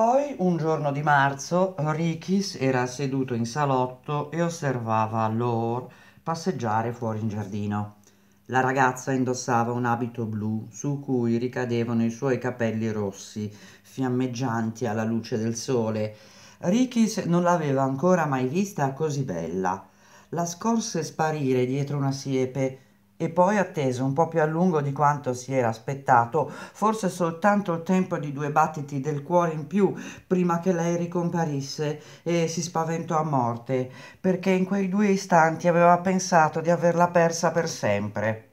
Poi, un giorno di marzo, Rikis era seduto in salotto e osservava Lore passeggiare fuori in giardino. La ragazza indossava un abito blu su cui ricadevano i suoi capelli rossi, fiammeggianti alla luce del sole. Rikis non l'aveva ancora mai vista così bella. La scorse sparire dietro una siepe e poi attese un po' più a lungo di quanto si era aspettato, forse soltanto il tempo di due battiti del cuore in più prima che lei ricomparisse e si spaventò a morte, perché in quei due istanti aveva pensato di averla persa per sempre.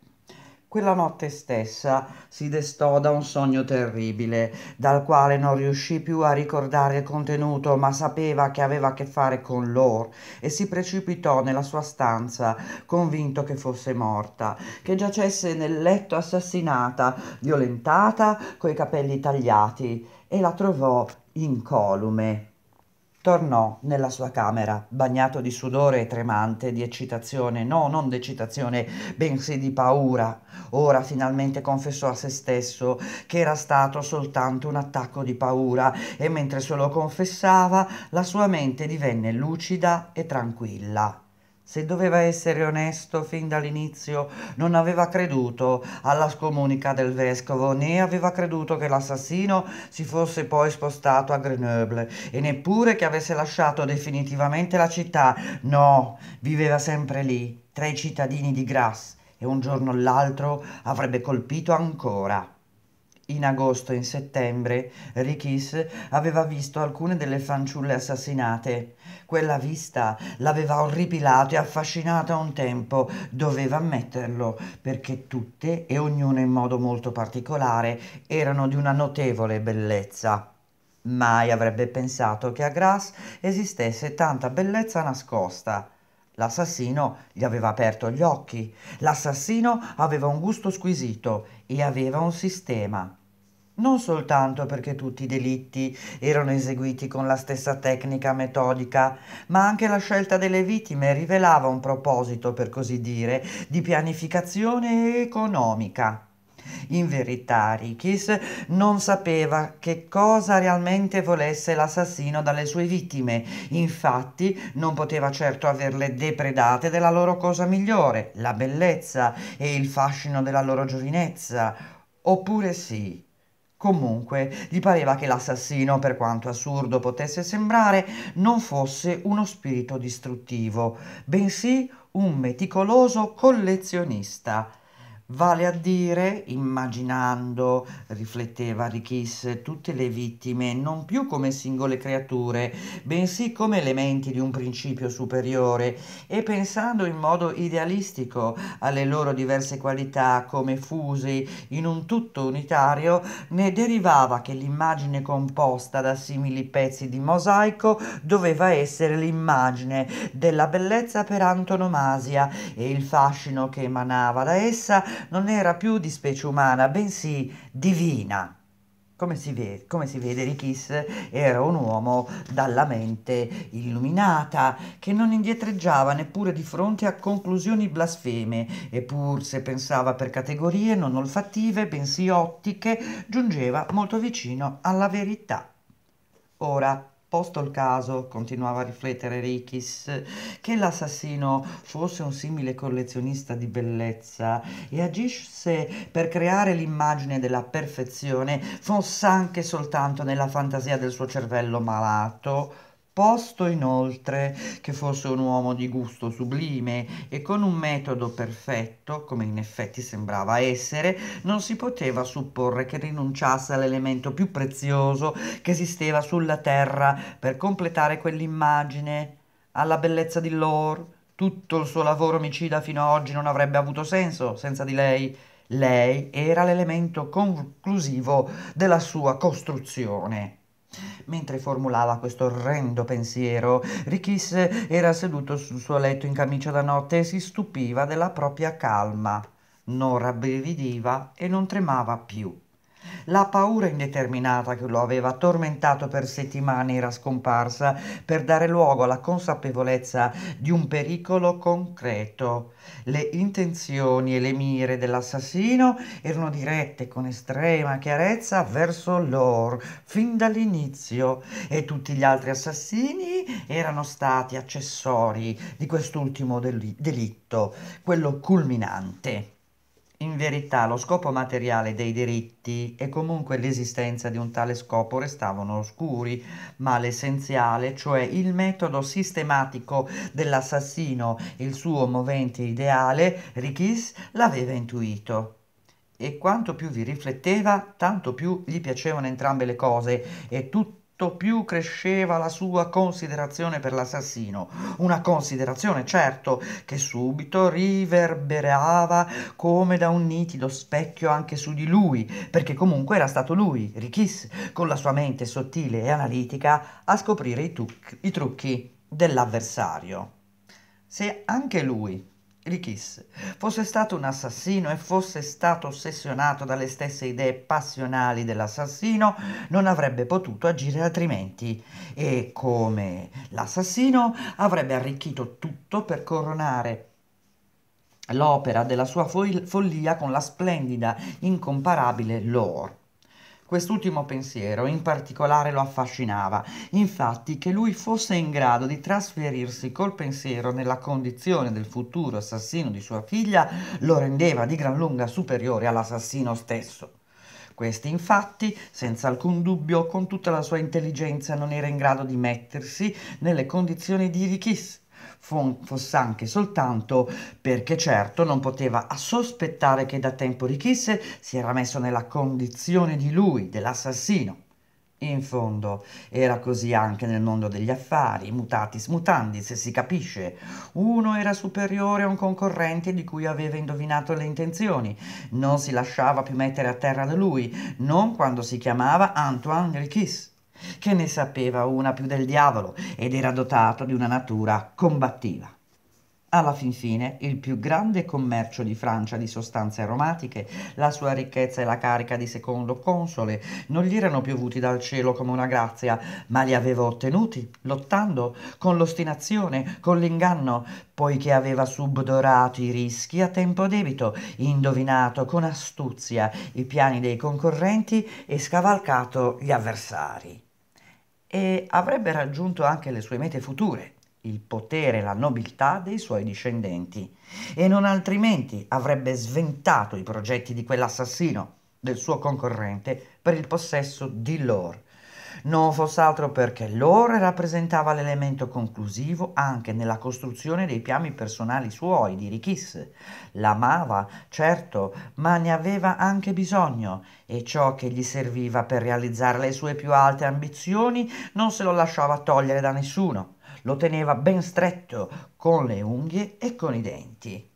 Quella notte stessa si destò da un sogno terribile, dal quale non riuscì più a ricordare il contenuto, ma sapeva che aveva a che fare con Lore e si precipitò nella sua stanza, convinto che fosse morta, che giacesse nel letto assassinata, violentata, coi capelli tagliati, e la trovò incolume. Tornò nella sua camera, bagnato di sudore e tremante, di eccitazione, no, non d'eccitazione, bensì di paura. Ora finalmente confessò a se stesso che era stato soltanto un attacco di paura e mentre se lo confessava la sua mente divenne lucida e tranquilla. Se doveva essere onesto fin dall'inizio, non aveva creduto alla scomunica del vescovo, né aveva creduto che l'assassino si fosse poi spostato a Grenoble, e neppure che avesse lasciato definitivamente la città. No, viveva sempre lì, tra i cittadini di Grasse, e un giorno o l'altro avrebbe colpito ancora in agosto e in settembre, Rikis aveva visto alcune delle fanciulle assassinate. Quella vista l'aveva orripilato e affascinato a un tempo, doveva ammetterlo, perché tutte, e ognuna in modo molto particolare, erano di una notevole bellezza. Mai avrebbe pensato che a Grasse esistesse tanta bellezza nascosta. L'assassino gli aveva aperto gli occhi. L'assassino aveva un gusto squisito e aveva un sistema. Non soltanto perché tutti i delitti erano eseguiti con la stessa tecnica metodica, ma anche la scelta delle vittime rivelava un proposito, per così dire, di pianificazione economica. In verità Rikis non sapeva che cosa realmente volesse l'assassino dalle sue vittime, infatti non poteva certo averle depredate della loro cosa migliore, la bellezza e il fascino della loro giovinezza, oppure sì. Comunque, gli pareva che l'assassino, per quanto assurdo potesse sembrare, non fosse uno spirito distruttivo, bensì un meticoloso collezionista. Vale a dire, immaginando, rifletteva Richis, tutte le vittime non più come singole creature, bensì come elementi di un principio superiore e pensando in modo idealistico alle loro diverse qualità come fusi in un tutto unitario, ne derivava che l'immagine composta da simili pezzi di mosaico doveva essere l'immagine della bellezza per antonomasia e il fascino che emanava da essa non era più di specie umana, bensì divina. Come si, vede, come si vede, Richis era un uomo dalla mente illuminata, che non indietreggiava neppure di fronte a conclusioni blasfeme, e pur se pensava per categorie non olfattive, bensì ottiche, giungeva molto vicino alla verità. Ora, Posto il caso, continuava a riflettere Rikis, che l'assassino fosse un simile collezionista di bellezza e agisse per creare l'immagine della perfezione, fosse anche soltanto nella fantasia del suo cervello malato, Posto inoltre che fosse un uomo di gusto sublime e con un metodo perfetto, come in effetti sembrava essere, non si poteva supporre che rinunciasse all'elemento più prezioso che esisteva sulla terra per completare quell'immagine, alla bellezza di Lore. Tutto il suo lavoro omicida fino ad oggi non avrebbe avuto senso senza di lei. Lei era l'elemento conclusivo della sua costruzione. Mentre formulava questo orrendo pensiero, Richis era seduto sul suo letto in camicia da notte e si stupiva della propria calma. Non rabbrividiva e non tremava più. La paura indeterminata che lo aveva tormentato per settimane era scomparsa per dare luogo alla consapevolezza di un pericolo concreto. Le intenzioni e le mire dell'assassino erano dirette con estrema chiarezza verso Lore fin dall'inizio e tutti gli altri assassini erano stati accessori di quest'ultimo del- delitto, quello culminante. In verità lo scopo materiale dei diritti e comunque l'esistenza di un tale scopo restavano oscuri, ma l'essenziale, cioè il metodo sistematico dell'assassino, il suo movente ideale, Richis l'aveva intuito. E quanto più vi rifletteva, tanto più gli piacevano entrambe le cose e tutto più cresceva la sua considerazione per l'assassino, una considerazione, certo, che subito riverberava come da un nitido specchio anche su di lui, perché comunque era stato lui, Richis, con la sua mente sottile e analitica, a scoprire i, i trucchi dell'avversario. Se anche lui Richis fosse stato un assassino e fosse stato ossessionato dalle stesse idee passionali dell'assassino, non avrebbe potuto agire altrimenti e come l'assassino avrebbe arricchito tutto per coronare l'opera della sua follia con la splendida, incomparabile lore. Quest'ultimo pensiero in particolare lo affascinava, infatti che lui fosse in grado di trasferirsi col pensiero nella condizione del futuro assassino di sua figlia lo rendeva di gran lunga superiore all'assassino stesso. Questi infatti, senza alcun dubbio, con tutta la sua intelligenza non era in grado di mettersi nelle condizioni di Richis fosse anche soltanto perché certo non poteva sospettare che da tempo Richisse si era messo nella condizione di lui, dell'assassino. In fondo era così anche nel mondo degli affari, mutatis mutandis, si capisce. Uno era superiore a un concorrente di cui aveva indovinato le intenzioni, non si lasciava più mettere a terra da lui, non quando si chiamava Antoine Richisse che ne sapeva una più del diavolo ed era dotato di una natura combattiva. Alla fin fine, il più grande commercio di Francia di sostanze aromatiche, la sua ricchezza e la carica di secondo console non gli erano piovuti dal cielo come una grazia, ma li aveva ottenuti lottando con l'ostinazione, con l'inganno, poiché aveva subdorato i rischi a tempo debito, indovinato con astuzia i piani dei concorrenti e scavalcato gli avversari e avrebbe raggiunto anche le sue mete future, il potere e la nobiltà dei suoi discendenti, e non altrimenti avrebbe sventato i progetti di quell'assassino, del suo concorrente, per il possesso di loro non fosse altro perché l'ore rappresentava l'elemento conclusivo anche nella costruzione dei piami personali suoi di Richis. L'amava, certo, ma ne aveva anche bisogno e ciò che gli serviva per realizzare le sue più alte ambizioni non se lo lasciava togliere da nessuno. Lo teneva ben stretto con le unghie e con i denti.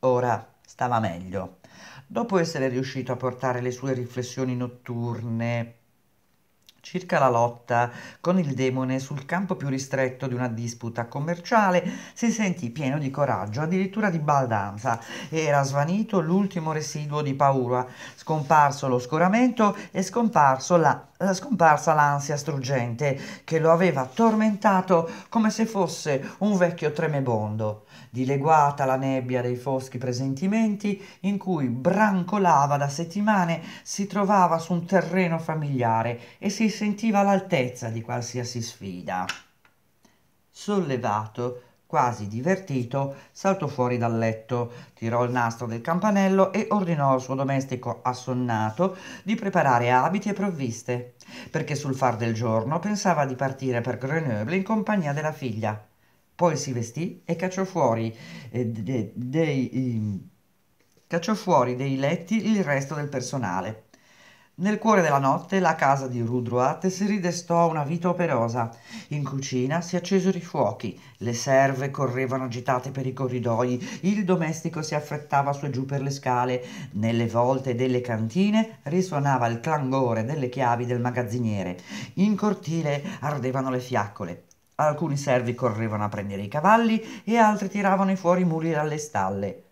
Ora stava meglio. Dopo essere riuscito a portare le sue riflessioni notturne Circa la lotta con il demone sul campo più ristretto di una disputa commerciale, si sentì pieno di coraggio, addirittura di baldanza. Era svanito l'ultimo residuo di paura, scomparso lo scoramento e scomparso la scomparsa l'ansia struggente che lo aveva tormentato come se fosse un vecchio tremebondo, dileguata la nebbia dei foschi presentimenti in cui brancolava da settimane, si trovava su un terreno familiare e si sentiva all'altezza di qualsiasi sfida. Sollevato, Quasi divertito, saltò fuori dal letto, tirò il nastro del campanello e ordinò al suo domestico assonnato di preparare abiti e provviste, perché sul far del giorno pensava di partire per Grenoble in compagnia della figlia. Poi si vestì e cacciò fuori eh, dei, dei, mm, eh, cacciò fuori dei letti il resto del personale. Nel cuore della notte la casa di Rudruat si ridestò a una vita operosa. In cucina si accesero i fuochi, le serve correvano agitate per i corridoi, il domestico si affrettava su e giù per le scale, nelle volte delle cantine risuonava il clangore delle chiavi del magazziniere, in cortile ardevano le fiaccole. Alcuni servi correvano a prendere i cavalli e altri tiravano fuori i muli dalle stalle.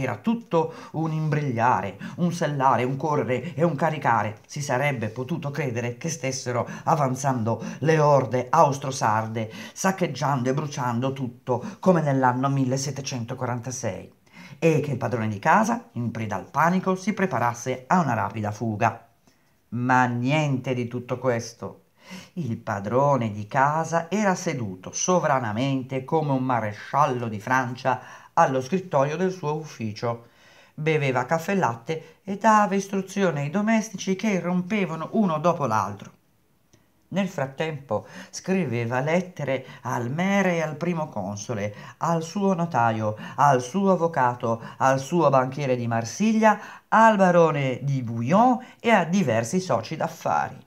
Era tutto un imbrigliare, un sellare, un correre e un caricare. Si sarebbe potuto credere che stessero avanzando le orde austro-sarde, saccheggiando e bruciando tutto come nell'anno 1746 e che il padrone di casa, in preda al panico, si preparasse a una rapida fuga. Ma niente di tutto questo. Il padrone di casa era seduto sovranamente come un maresciallo di Francia allo scrittoio del suo ufficio. Beveva caffè e latte e dava istruzioni ai domestici che irrompevano uno dopo l'altro. Nel frattempo scriveva lettere al mere e al primo console, al suo notaio, al suo avvocato, al suo banchiere di Marsiglia, al barone di Bouillon e a diversi soci d'affari.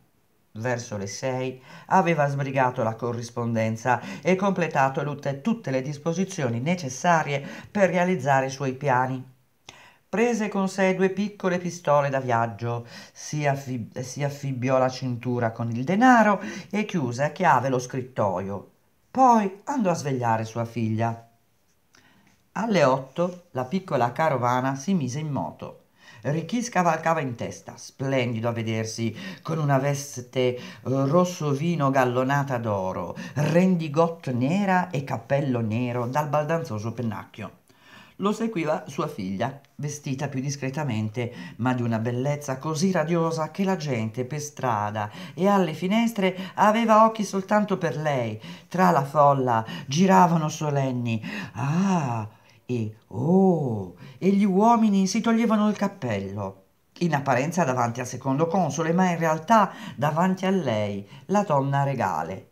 Verso le sei aveva sbrigato la corrispondenza e completato tutte le disposizioni necessarie per realizzare i suoi piani. Prese con sé due piccole pistole da viaggio, si, affib- si affibbiò la cintura con il denaro e chiuse a chiave lo scrittoio. Poi andò a svegliare sua figlia. Alle otto la piccola carovana si mise in moto. Ricky scavalcava in testa, splendido a vedersi, con una veste eh, rosso vino gallonata d'oro, rendigot nera e cappello nero dal baldanzoso pennacchio. Lo seguiva sua figlia, vestita più discretamente, ma di una bellezza così radiosa che la gente per strada e alle finestre aveva occhi soltanto per lei. Tra la folla giravano solenni. Ah! e oh! E gli uomini si toglievano il cappello, in apparenza davanti al secondo console, ma in realtà davanti a lei, la donna regale,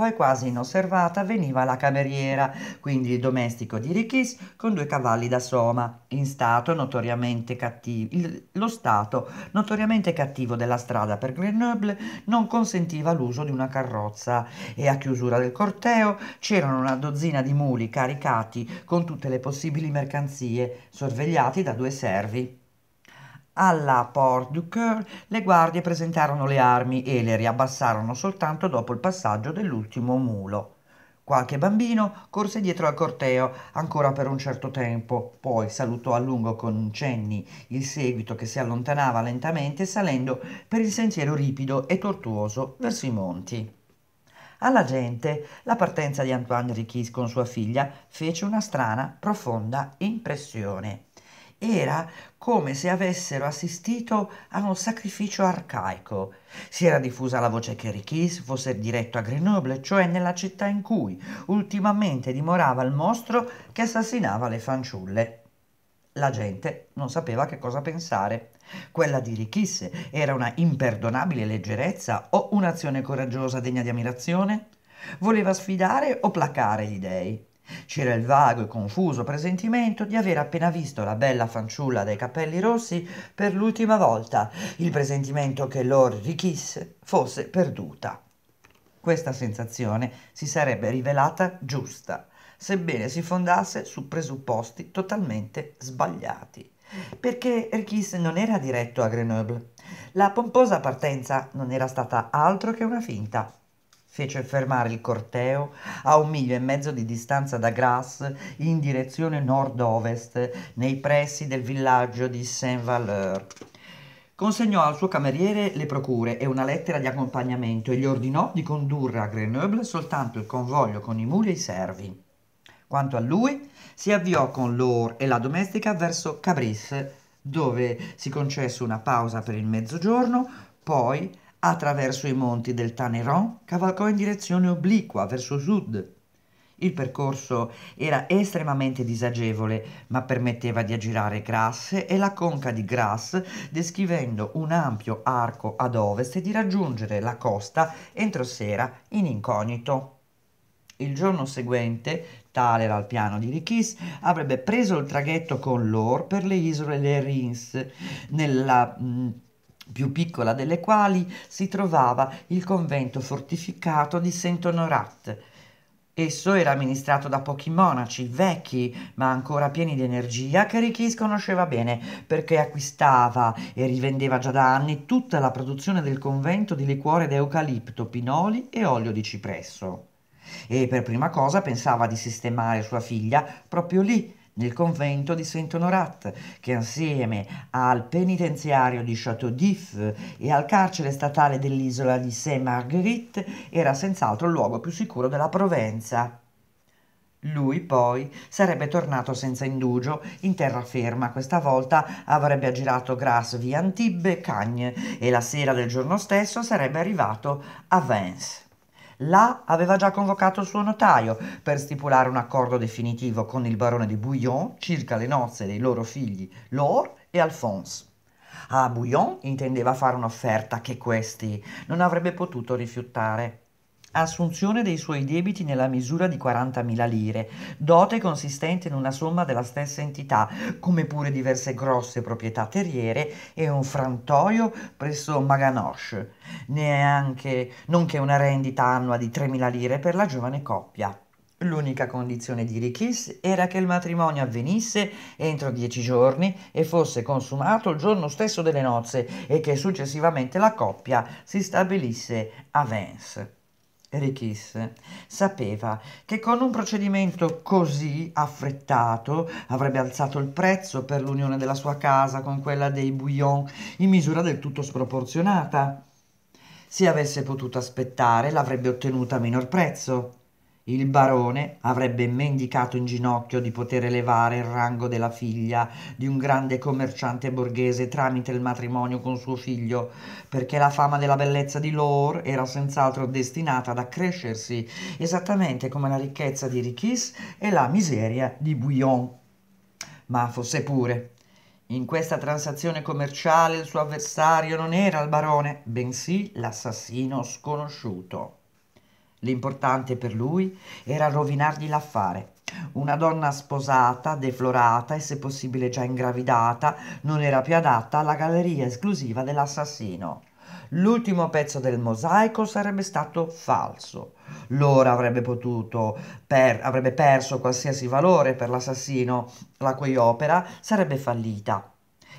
poi quasi inosservata veniva la cameriera, quindi il domestico di Richis con due cavalli da soma, in stato notoriamente cattivo. Il, lo stato notoriamente cattivo della strada per Grenoble non consentiva l'uso di una carrozza e a chiusura del corteo c'erano una dozzina di muli caricati con tutte le possibili mercanzie, sorvegliati da due servi. Alla Port du Coeur le guardie presentarono le armi e le riabbassarono soltanto dopo il passaggio dell'ultimo mulo. Qualche bambino corse dietro al corteo ancora per un certo tempo, poi salutò a lungo con cenni il seguito che si allontanava lentamente salendo per il sentiero ripido e tortuoso verso i monti. Alla gente la partenza di Antoine Richis con sua figlia fece una strana, profonda impressione. Era come se avessero assistito a un sacrificio arcaico. Si era diffusa la voce che Richis fosse diretto a Grenoble, cioè nella città in cui ultimamente dimorava il mostro che assassinava le fanciulle. La gente non sapeva che cosa pensare. Quella di Richis era una imperdonabile leggerezza o un'azione coraggiosa degna di ammirazione? Voleva sfidare o placare gli dei? C'era il vago e confuso presentimento di aver appena visto la bella fanciulla dai capelli rossi per l'ultima volta, il presentimento che Lord Richis fosse perduta. Questa sensazione si sarebbe rivelata giusta, sebbene si fondasse su presupposti totalmente sbagliati perché Richis non era diretto a Grenoble. La pomposa partenza non era stata altro che una finta fece fermare il corteo a un miglio e mezzo di distanza da Grasse in direzione nord-ovest, nei pressi del villaggio di Saint-Valeur. Consegnò al suo cameriere le procure e una lettera di accompagnamento e gli ordinò di condurre a Grenoble soltanto il convoglio con i muli e i servi. Quanto a lui, si avviò con l'or e la domestica verso Cabrisse, dove si concesse una pausa per il mezzogiorno, poi Attraverso i monti del Taneron cavalcò in direzione obliqua verso sud. Il percorso era estremamente disagevole, ma permetteva di aggirare Grasse e la conca di Grasse, descrivendo un ampio arco ad ovest e di raggiungere la costa entro sera in incognito. Il giorno seguente, tale era il piano di Richis, avrebbe preso il traghetto con l'Or per le isole Le Lerins, nella mh, mm, più piccola delle quali si trovava il convento fortificato di Saint-Honorat. Esso era amministrato da pochi monaci, vecchi ma ancora pieni di energia, che Richis conosceva bene perché acquistava e rivendeva già da anni tutta la produzione del convento di liquore d'eucalipto, pinoli e olio di cipresso. E per prima cosa pensava di sistemare sua figlia proprio lì, del convento di Saint-Honorat, che assieme al penitenziario di Chateau-d'If e al carcere statale dell'isola di Saint-Marguerite era senz'altro il luogo più sicuro della Provenza. Lui poi sarebbe tornato senza indugio in terraferma, questa volta avrebbe aggirato Grasse via Antibes e Cagnes e la sera del giorno stesso sarebbe arrivato a Vence là aveva già convocato il suo notaio per stipulare un accordo definitivo con il barone di Bouillon circa le nozze dei loro figli Lor e Alphonse. A Bouillon intendeva fare un'offerta che questi non avrebbe potuto rifiutare assunzione dei suoi debiti nella misura di 40.000 lire, dote consistente in una somma della stessa entità, come pure diverse grosse proprietà terriere e un frantoio presso Maganosh, neanche, nonché una rendita annua di 3.000 lire per la giovane coppia. L'unica condizione di Richis era che il matrimonio avvenisse entro dieci giorni e fosse consumato il giorno stesso delle nozze e che successivamente la coppia si stabilisse a Vence. Erichis sapeva che con un procedimento così affrettato avrebbe alzato il prezzo per l'unione della sua casa con quella dei Bouillon in misura del tutto sproporzionata. Se avesse potuto aspettare, l'avrebbe ottenuta a minor prezzo. Il barone avrebbe mendicato in ginocchio di poter elevare il rango della figlia di un grande commerciante borghese tramite il matrimonio con suo figlio, perché la fama della bellezza di Lore era senz'altro destinata ad accrescersi, esattamente come la ricchezza di Richis e la miseria di Bouillon. Ma fosse pure, in questa transazione commerciale il suo avversario non era il barone, bensì l'assassino sconosciuto. L'importante per lui era rovinargli l'affare. Una donna sposata, deflorata e se possibile già ingravidata non era più adatta alla galleria esclusiva dell'assassino. L'ultimo pezzo del mosaico sarebbe stato falso. L'ora avrebbe, potuto, per, avrebbe perso qualsiasi valore per l'assassino, la cui opera sarebbe fallita.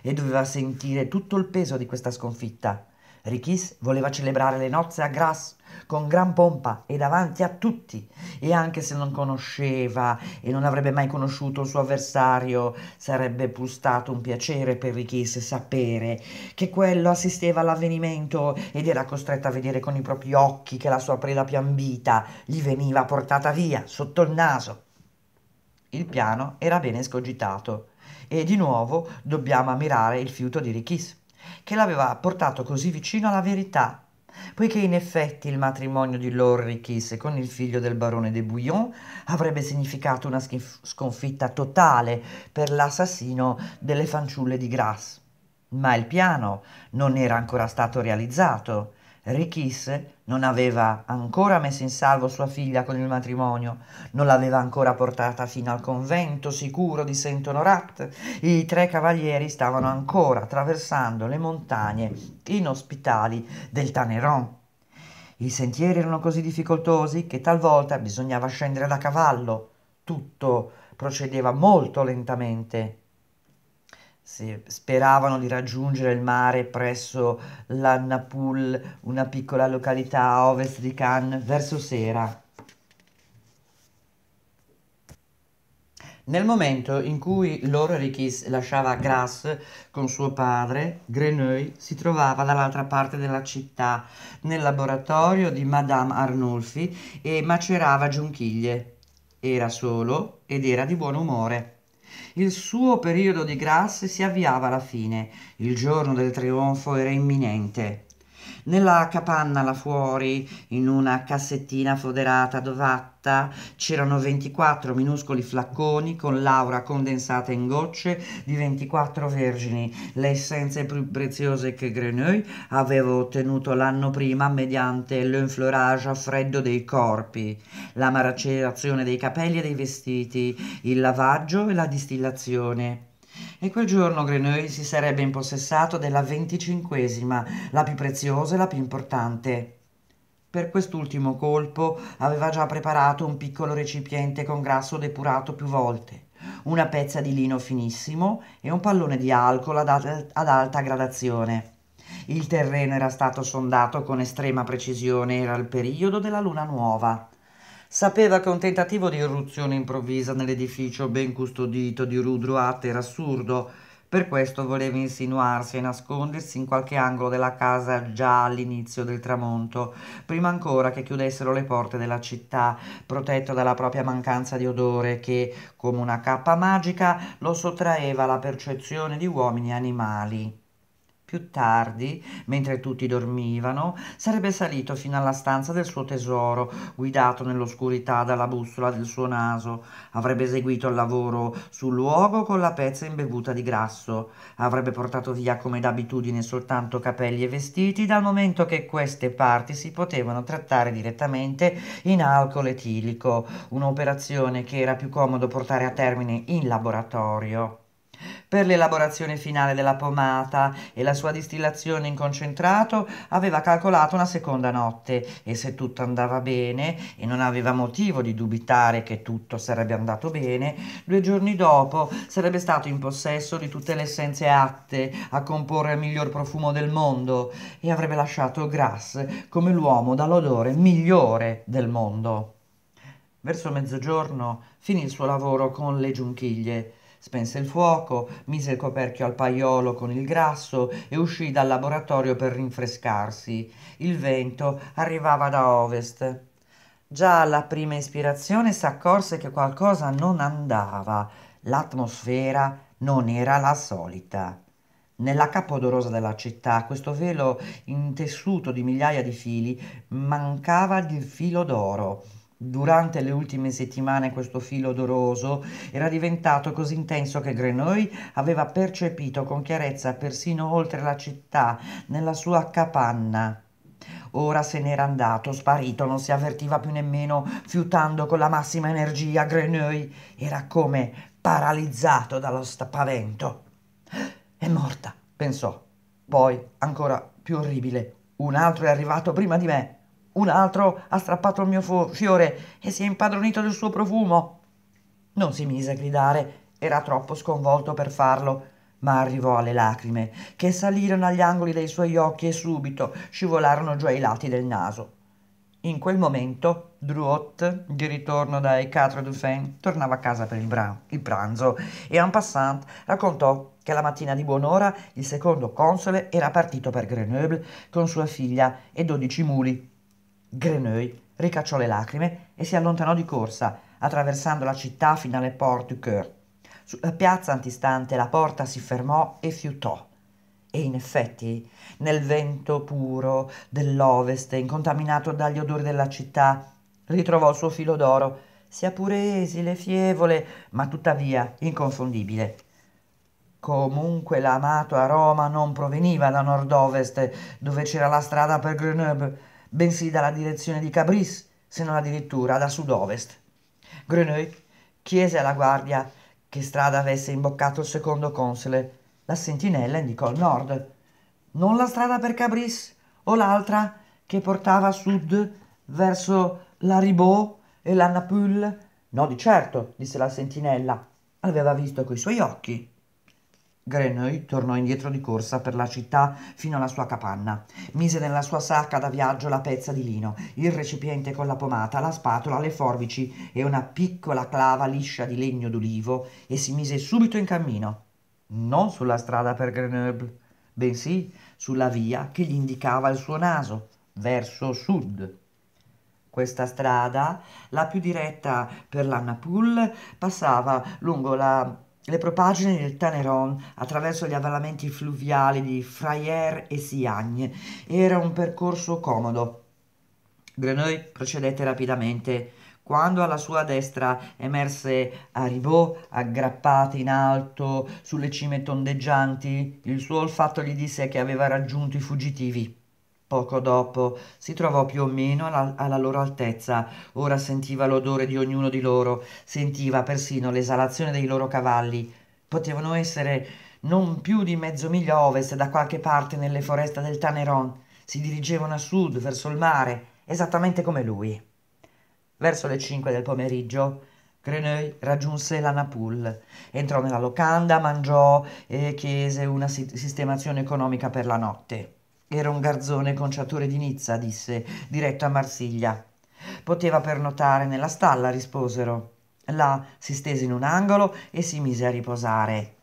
E doveva sentire tutto il peso di questa sconfitta Richis voleva celebrare le nozze a Grasse con gran pompa e davanti a tutti, e anche se non conosceva e non avrebbe mai conosciuto il suo avversario, sarebbe pur stato un piacere per Richis sapere che quello assisteva all'avvenimento ed era costretto a vedere con i propri occhi che la sua preda piambita gli veniva portata via sotto il naso. Il piano era bene scogitato e di nuovo dobbiamo ammirare il fiuto di Richis che l'aveva portato così vicino alla verità, poiché in effetti il matrimonio di Lorrichis con il figlio del barone de Bouillon avrebbe significato una sconfitta totale per l'assassino delle fanciulle di Grasse. Ma il piano non era ancora stato realizzato Richis non aveva ancora messo in salvo sua figlia con il matrimonio, non l'aveva ancora portata fino al convento sicuro di Saint-Honorat. I tre cavalieri stavano ancora attraversando le montagne inospitali del Taneron. I sentieri erano così difficoltosi che talvolta bisognava scendere da cavallo. Tutto procedeva molto lentamente se speravano di raggiungere il mare presso l'Annapul, una piccola località a ovest di Cannes, verso sera. Nel momento in cui Laure Riquis lasciava Grasse con suo padre, Greneuil si trovava dall'altra parte della città, nel laboratorio di Madame Arnolfi, e macerava giunchiglie. Era solo ed era di buon umore. Il suo periodo di grasse si avviava alla fine, il giorno del trionfo era imminente. Nella capanna là fuori, in una cassettina foderata dovatta, c'erano 24 minuscoli flacconi con l'aura condensata in gocce di 24 vergini, le essenze più preziose che Grenouille aveva ottenuto l'anno prima mediante l'inflorage a freddo dei corpi, la macerazione dei capelli e dei vestiti, il lavaggio e la distillazione. E quel giorno Grenouille si sarebbe impossessato della venticinquesima, la più preziosa e la più importante. Per quest'ultimo colpo aveva già preparato un piccolo recipiente con grasso depurato più volte, una pezza di lino finissimo e un pallone di alcol ad, al ad alta gradazione. Il terreno era stato sondato con estrema precisione, era il periodo della luna nuova sapeva che un tentativo di irruzione improvvisa nell'edificio ben custodito di Rudruat era assurdo, per questo voleva insinuarsi e nascondersi in qualche angolo della casa già all'inizio del tramonto, prima ancora che chiudessero le porte della città, protetto dalla propria mancanza di odore che, come una cappa magica, lo sottraeva alla percezione di uomini e animali. Più tardi, mentre tutti dormivano, sarebbe salito fino alla stanza del suo tesoro, guidato nell'oscurità dalla bussola del suo naso. Avrebbe eseguito il lavoro sul luogo con la pezza imbevuta di grasso. Avrebbe portato via come d'abitudine soltanto capelli e vestiti, dal momento che queste parti si potevano trattare direttamente in alcol etilico, un'operazione che era più comodo portare a termine in laboratorio. Per l'elaborazione finale della pomata e la sua distillazione in concentrato aveva calcolato una seconda notte e se tutto andava bene, e non aveva motivo di dubitare che tutto sarebbe andato bene, due giorni dopo sarebbe stato in possesso di tutte le essenze atte a comporre il miglior profumo del mondo e avrebbe lasciato Grass come l'uomo dall'odore migliore del mondo. Verso mezzogiorno finì il suo lavoro con le giunchiglie Spense il fuoco, mise il coperchio al paiolo con il grasso e uscì dal laboratorio per rinfrescarsi. Il vento arrivava da ovest. Già alla prima ispirazione si accorse che qualcosa non andava. L'atmosfera non era la solita. Nella cappa odorosa della città, questo velo intessuto di migliaia di fili mancava di filo d'oro. Durante le ultime settimane questo filo odoroso era diventato così intenso che Grenouille aveva percepito con chiarezza persino oltre la città, nella sua capanna. Ora se n'era andato, sparito, non si avvertiva più nemmeno, fiutando con la massima energia Grenouille. Era come paralizzato dallo spavento. È morta, pensò. Poi, ancora più orribile, un altro è arrivato prima di me. Un altro ha strappato il mio fiore e si è impadronito del suo profumo. Non si mise a gridare, era troppo sconvolto per farlo, ma arrivò alle lacrime, che salirono agli angoli dei suoi occhi e subito scivolarono giù ai lati del naso. In quel momento, Druot, di ritorno dai Quatre du Fin, tornava a casa per il, bra- il pranzo e en passant raccontò che la mattina di buon'ora il secondo console era partito per Grenoble con sua figlia e dodici muli Greneuil ricacciò le lacrime e si allontanò di corsa, attraversando la città fino alle Porte du Coeur. Sulla eh, piazza antistante la porta si fermò e fiutò. E in effetti, nel vento puro dell'ovest, incontaminato dagli odori della città, ritrovò il suo filo d'oro, sia pure esile, fievole, ma tuttavia inconfondibile. Comunque l'amato a Roma non proveniva da nord-ovest, dove c'era la strada per Grenoble, bensì dalla direzione di Cabris, se non addirittura da sud-ovest. Grenouille chiese alla guardia che strada avesse imboccato il secondo console. La sentinella indicò il nord. Non la strada per Cabris o l'altra che portava a sud verso la Ribot e la Napule? No, di certo, disse la sentinella. L'aveva visto coi suoi occhi. Grenouille tornò indietro di corsa per la città fino alla sua capanna. Mise nella sua sacca da viaggio la pezza di lino, il recipiente con la pomata, la spatola, le forbici e una piccola clava liscia di legno d'olivo e si mise subito in cammino. Non sulla strada per Grenoble, bensì sulla via che gli indicava il suo naso, verso sud. Questa strada, la più diretta per l'Annapool, passava lungo la le propagini del Taneron attraverso gli avvallamenti fluviali di Frayer e Siagne era un percorso comodo. Grenouille procedette rapidamente quando alla sua destra emerse Arrivò, aggrappata in alto sulle cime tondeggianti, il suo olfatto gli disse che aveva raggiunto i fuggitivi. Poco dopo si trovò più o meno alla, alla loro altezza, ora sentiva l'odore di ognuno di loro, sentiva persino l'esalazione dei loro cavalli. Potevano essere non più di mezzo miglio a ovest da qualche parte nelle foreste del Taneron, si dirigevano a sud, verso il mare, esattamente come lui. Verso le 5 del pomeriggio, Greneuil raggiunse la Napul, entrò nella locanda, mangiò e chiese una sistemazione economica per la notte. Era un garzone conciatore di Nizza, disse, diretto a Marsiglia. Poteva pernotare nella stalla, risposero. Là si stese in un angolo e si mise a riposare.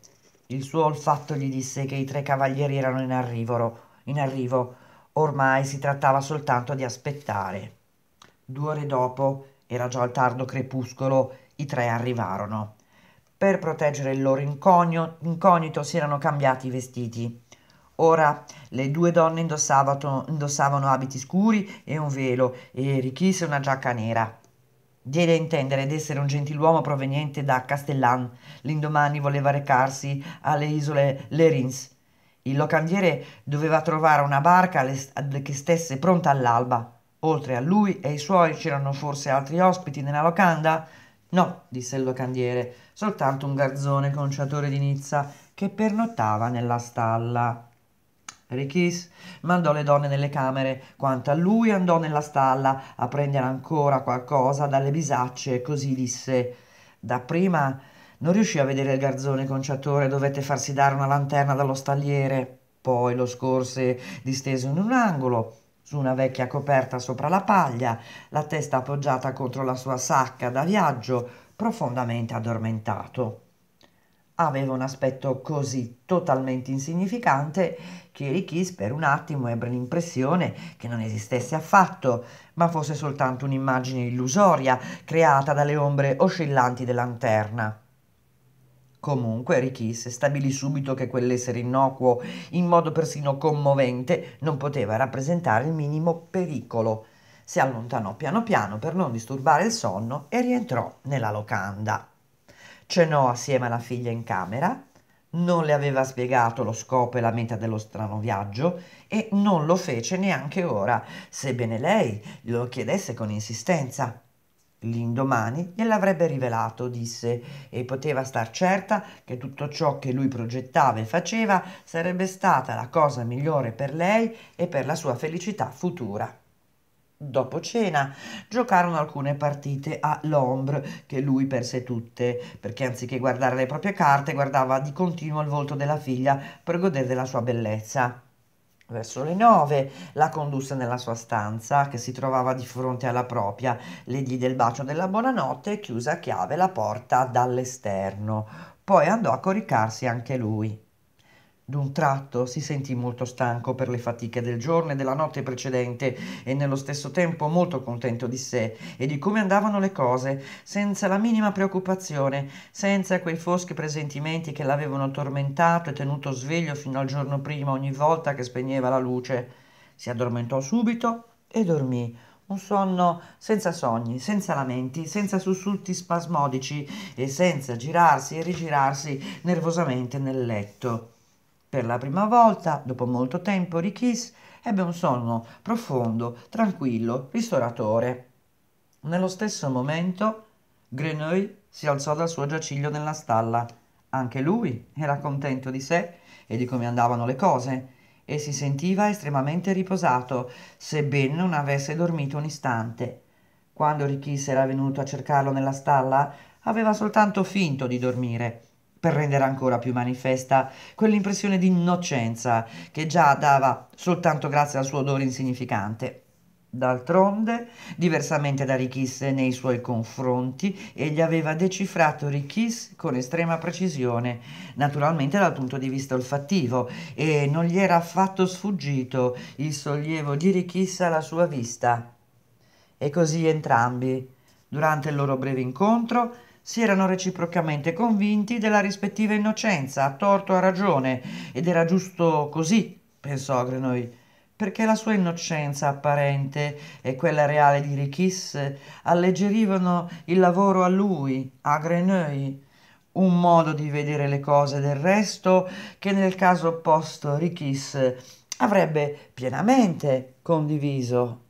Il suo olfatto gli disse che i tre cavalieri erano in arrivo. In arrivo. Ormai si trattava soltanto di aspettare. Due ore dopo, era già al tardo crepuscolo, i tre arrivarono. Per proteggere il loro incognito si erano cambiati i vestiti. Ora le due donne indossavano abiti scuri e un velo e richiuse una giacca nera. Diede a intendere d'essere un gentiluomo proveniente da Castellan. L'indomani voleva recarsi alle isole Lerins. Il locandiere doveva trovare una barca che stesse pronta all'alba. Oltre a lui e i suoi c'erano forse altri ospiti nella locanda? No, disse il locandiere, soltanto un garzone conciatore di Nizza che pernottava nella stalla. Richis mandò le donne nelle camere, quanto a lui andò nella stalla a prendere ancora qualcosa dalle bisacce e così disse. Dapprima non riuscì a vedere il garzone conciatore, dovette farsi dare una lanterna dallo stagliere. Poi lo scorse disteso in un angolo, su una vecchia coperta sopra la paglia, la testa appoggiata contro la sua sacca da viaggio, profondamente addormentato aveva un aspetto così totalmente insignificante che Richis per un attimo ebbe l'impressione che non esistesse affatto, ma fosse soltanto un'immagine illusoria creata dalle ombre oscillanti della lanterna. Comunque Richis stabilì subito che quell'essere innocuo, in modo persino commovente, non poteva rappresentare il minimo pericolo. Si allontanò piano piano per non disturbare il sonno e rientrò nella locanda cenò assieme alla figlia in camera, non le aveva spiegato lo scopo e la meta dello strano viaggio e non lo fece neanche ora, sebbene lei lo chiedesse con insistenza. L'indomani gliel'avrebbe rivelato, disse, e poteva star certa che tutto ciò che lui progettava e faceva sarebbe stata la cosa migliore per lei e per la sua felicità futura. Dopo cena giocarono alcune partite a Lombre che lui perse tutte, perché anziché guardare le proprie carte guardava di continuo il volto della figlia per godere della sua bellezza. Verso le nove la condusse nella sua stanza, che si trovava di fronte alla propria, le diede il bacio della buonanotte e chiuse a chiave la porta dall'esterno. Poi andò a coricarsi anche lui. D'un tratto si sentì molto stanco per le fatiche del giorno e della notte precedente e nello stesso tempo molto contento di sé e di come andavano le cose, senza la minima preoccupazione, senza quei foschi presentimenti che l'avevano tormentato e tenuto sveglio fino al giorno prima ogni volta che spegneva la luce. Si addormentò subito e dormì. Un sonno senza sogni, senza lamenti, senza sussulti spasmodici e senza girarsi e rigirarsi nervosamente nel letto. Per la prima volta, dopo molto tempo, Richis ebbe un sonno profondo, tranquillo, ristoratore. Nello stesso momento, Grenouille si alzò dal suo giaciglio nella stalla. Anche lui era contento di sé e di come andavano le cose e si sentiva estremamente riposato, sebbene non avesse dormito un istante. Quando Richis era venuto a cercarlo nella stalla, aveva soltanto finto di dormire per rendere ancora più manifesta quell'impressione di innocenza che già dava soltanto grazie al suo odore insignificante. D'altronde, diversamente da Richis nei suoi confronti, egli aveva decifrato Richis con estrema precisione, naturalmente dal punto di vista olfattivo, e non gli era affatto sfuggito il sollievo di Richis alla sua vista. E così entrambi, durante il loro breve incontro, si erano reciprocamente convinti della rispettiva innocenza, a torto o a ragione, ed era giusto così, pensò Grenoi, perché la sua innocenza apparente e quella reale di Richis alleggerivano il lavoro a lui, a Grenoi, un modo di vedere le cose del resto che nel caso opposto Richis avrebbe pienamente condiviso.